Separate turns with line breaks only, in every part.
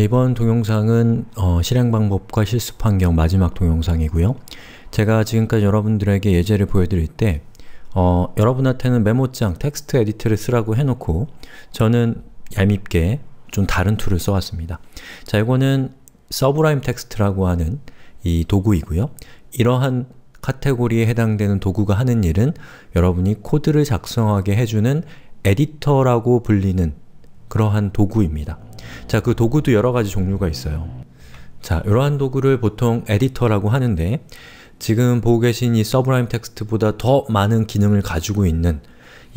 이번 동영상은 어, 실행 방법과 실습 환경 마지막 동영상이고요. 제가 지금까지 여러분들에게 예제를 보여드릴 때 어, 여러분한테는 메모장, 텍스트 에디트를 쓰라고 해놓고 저는 얄밉게 좀 다른 툴을 써왔습니다. 자, 이거는 서브라임 텍스트라고 하는 이 도구이고요. 이러한 카테고리에 해당되는 도구가 하는 일은 여러분이 코드를 작성하게 해주는 에디터라고 불리는 그러한 도구입니다. 자, 그 도구도 여러 가지 종류가 있어요. 자, 이러한 도구를 보통 에디터라고 하는데 지금 보고 계신 이 서브라임 텍스트보다 더 많은 기능을 가지고 있는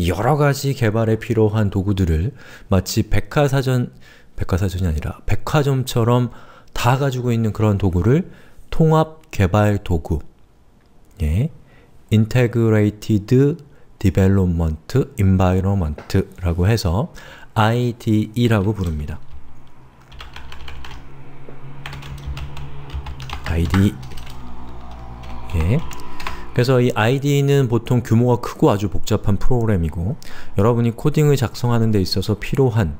여러 가지 개발에 필요한 도구들을 마치 백화사전, 백화사전이 아니라 백화점처럼 다 가지고 있는 그런 도구를 통합 개발 도구 예, Integrated Development Environment라고 해서 IDE라고 부릅니다. id 예. 그래서 이 id는 보통 규모가 크고 아주 복잡한 프로그램이고 여러분이 코딩을 작성하는 데 있어서 필요한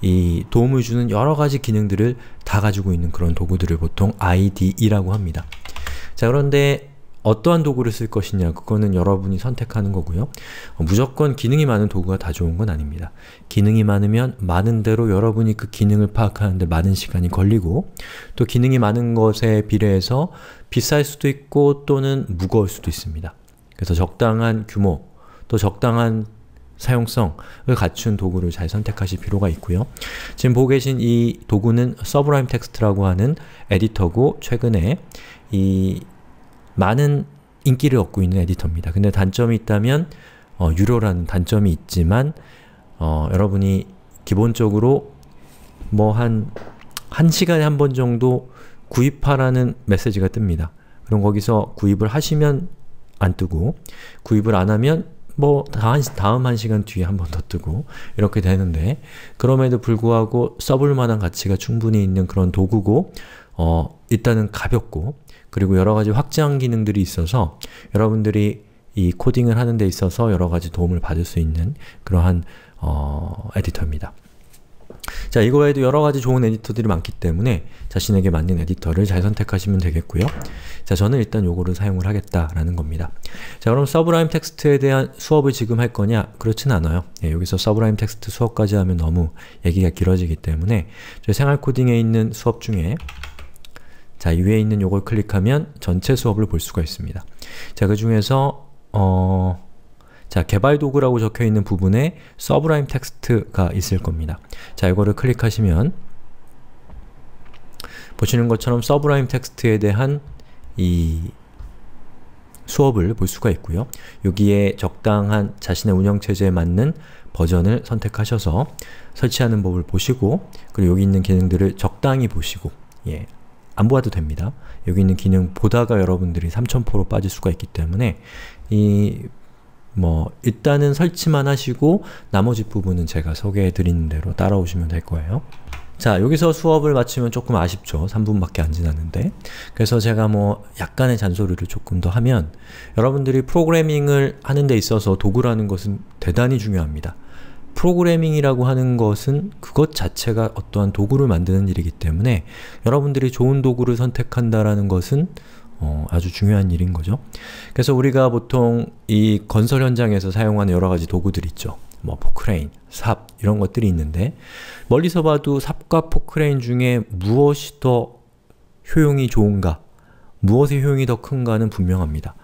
이 도움을 주는 여러가지 기능들을 다 가지고 있는 그런 도구들을 보통 IDE라고 합니다. 자 그런데 어떠한 도구를 쓸 것이냐 그거는 여러분이 선택하는 거고요. 어, 무조건 기능이 많은 도구가 다 좋은 건 아닙니다. 기능이 많으면 많은 대로 여러분이 그 기능을 파악하는데 많은 시간이 걸리고 또 기능이 많은 것에 비례해서 비쌀 수도 있고 또는 무거울 수도 있습니다. 그래서 적당한 규모, 또 적당한 사용성을 갖춘 도구를 잘 선택하실 필요가 있고요. 지금 보고 계신 이 도구는 서브라임 텍스트라고 하는 에디터고 최근에 이 많은 인기를 얻고 있는 에디터입니다. 근데 단점이 있다면 어, 유료라는 단점이 있지만 어, 여러분이 기본적으로 뭐 한 한 시간에 한 번 정도 구입하라는 메시지가 뜹니다. 그럼 거기서 구입을 하시면 안 뜨고 구입을 안 하면 뭐 다음 한 시간 뒤에 한 번 더 뜨고 이렇게 되는데 그럼에도 불구하고 써볼 만한 가치가 충분히 있는 그런 도구고 어, 일단은 가볍고 그리고 여러 가지 확장 기능들이 있어서 여러분들이 이 코딩을 하는 데 있어서 여러 가지 도움을 받을 수 있는 그러한 어, 에디터입니다. 자, 이거 외에도 여러 가지 좋은 에디터들이 많기 때문에 자신에게 맞는 에디터를 잘 선택하시면 되겠고요. 자, 저는 일단 요거를 사용을 하겠다라는 겁니다. 자, 그럼 서브라임 텍스트에 대한 수업을 지금 할 거냐? 그렇진 않아요. 예, 여기서 서브라임 텍스트 수업까지 하면 너무 얘기가 길어지기 때문에 저희 생활코딩에 있는 수업 중에 자, 위에 있는 요걸 클릭하면 전체 수업을 볼 수가 있습니다. 자, 그 중에서 어... 자, 개발 도구라고 적혀 있는 부분에 서브라임 텍스트가 있을 겁니다. 자, 이거를 클릭하시면 보시는 것처럼 서브라임 텍스트에 대한 이 수업을 볼 수가 있고요. 여기에 적당한 자신의 운영체제에 맞는 버전을 선택하셔서 설치하는 법을 보시고 그리고 여기 있는 기능들을 적당히 보시고 예, 안 보아도 됩니다. 여기 있는 기능 보다가 여러분들이 3 0 0 0로 빠질 수가 있기 때문에 이 뭐 일단은 설치만 하시고 나머지 부분은 제가 소개해드리는 대로 따라오시면 될 거예요. 자, 여기서 수업을 마치면 조금 아쉽죠. 3분밖에 안 지났는데. 그래서 제가 뭐 약간의 잔소리를 조금 더 하면 여러분들이 프로그래밍을 하는 데 있어서 도구라는 것은 대단히 중요합니다. 프로그래밍이라고 하는 것은 그것 자체가 어떠한 도구를 만드는 일이기 때문에 여러분들이 좋은 도구를 선택한다라는 것은 어, 아주 중요한 일인 거죠. 그래서 우리가 보통 이 건설 현장에서 사용하는 여러 가지 도구들 있죠. 뭐 포크레인, 삽 이런 것들이 있는데 멀리서 봐도 삽과 포크레인 중에 무엇이 더 효용이 좋은가, 무엇의 효용이 더 큰가는 분명합니다.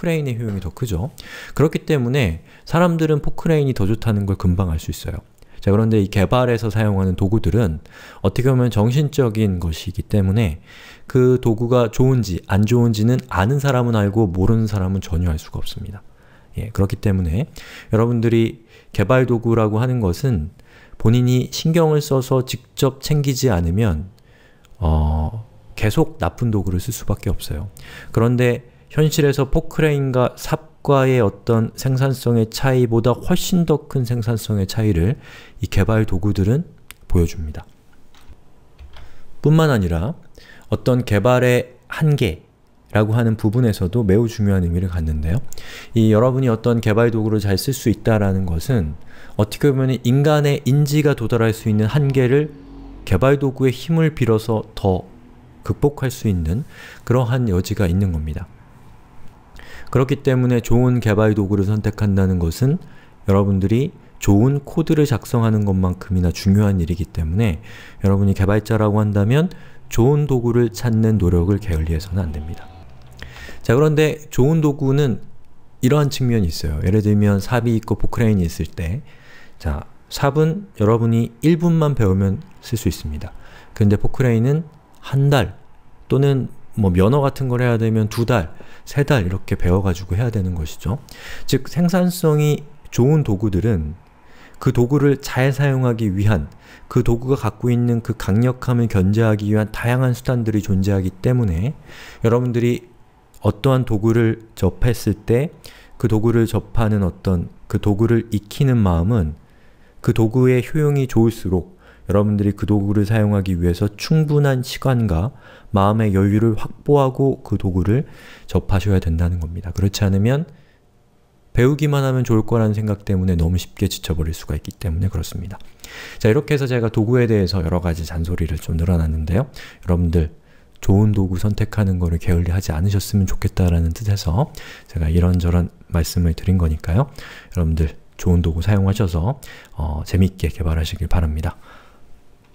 포크레인의 효용이 더 크죠. 그렇기 때문에 사람들은 포크레인이 더 좋다는 걸 금방 알 수 있어요. 자 그런데 이 개발에서 사용하는 도구들은 어떻게 보면 정신적인 것이기 때문에 그 도구가 좋은지 안 좋은지는 아는 사람은 알고 모르는 사람은 전혀 알 수가 없습니다. 예, 그렇기 때문에 여러분들이 개발 도구라고 하는 것은 본인이 신경을 써서 직접 챙기지 않으면 어, 계속 나쁜 도구를 쓸 수밖에 없어요. 그런데 현실에서 포크레인과 삽과의 어떤 생산성의 차이보다 훨씬 더 큰 생산성의 차이를 이 개발 도구들은 보여줍니다. 뿐만 아니라 어떤 개발의 한계, 라고 하는 부분에서도 매우 중요한 의미를 갖는데요. 이 여러분이 어떤 개발 도구를 잘 쓸 수 있다라는 것은 어떻게 보면 인간의 인지가 도달할 수 있는 한계를 개발 도구의 힘을 빌어서 더 극복할 수 있는 그러한 여지가 있는 겁니다. 그렇기 때문에 좋은 개발 도구를 선택한다는 것은 여러분들이 좋은 코드를 작성하는 것만큼이나 중요한 일이기 때문에 여러분이 개발자라고 한다면 좋은 도구를 찾는 노력을 게을리해서는 안됩니다. 자 그런데 좋은 도구는 이러한 측면이 있어요. 예를 들면 삽이 있고 포크레인이 있을 때 자, 삽은 여러분이 1분만 배우면 쓸 수 있습니다. 근데 포크레인은 한 달 또는 뭐 면허 같은 걸 해야 되면 두 달, 세 달 이렇게 배워가지고 해야 되는 것이죠. 즉 생산성이 좋은 도구들은 그 도구를 잘 사용하기 위한 그 도구가 갖고 있는 그 강력함을 견제하기 위한 다양한 수단들이 존재하기 때문에 여러분들이 어떠한 도구를 접했을 때 그 도구를 접하는 어떤 그 도구를 익히는 마음은 그 도구의 효용이 좋을수록 여러분들이 그 도구를 사용하기 위해서 충분한 시간과 마음의 여유를 확보하고 그 도구를 접하셔야 된다는 겁니다. 그렇지 않으면 배우기만 하면 좋을 거라는 생각 때문에 너무 쉽게 지쳐버릴 수가 있기 때문에 그렇습니다. 자, 이렇게 해서 제가 도구에 대해서 여러 가지 잔소리를 좀 늘어놨는데요. 여러분들 좋은 도구 선택하는 거를 게을리 하지 않으셨으면 좋겠다라는 뜻에서 제가 이런저런 말씀을 드린 거니까요. 여러분들 좋은 도구 사용하셔서 어, 재미있게 개발하시길 바랍니다.